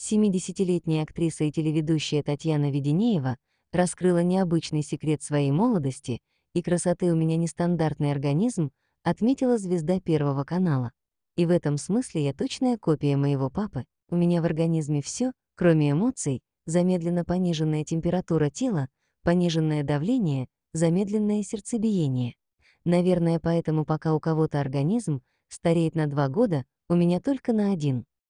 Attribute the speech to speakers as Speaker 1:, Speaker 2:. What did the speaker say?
Speaker 1: 70-летняя актриса и телеведущая Татьяна Веденеева раскрыла необычный секрет своей молодости и красоты у меня нестандартный организм, отметила звезда Первого канала. И в этом смысле я точная копия моего папы. У меня в организме все, кроме эмоций, замедленно пониженная температура тела, пониженное давление, замедленное сердцебиение. Наверное, поэтому пока у кого-то организм стареет на два года, у меня только на один.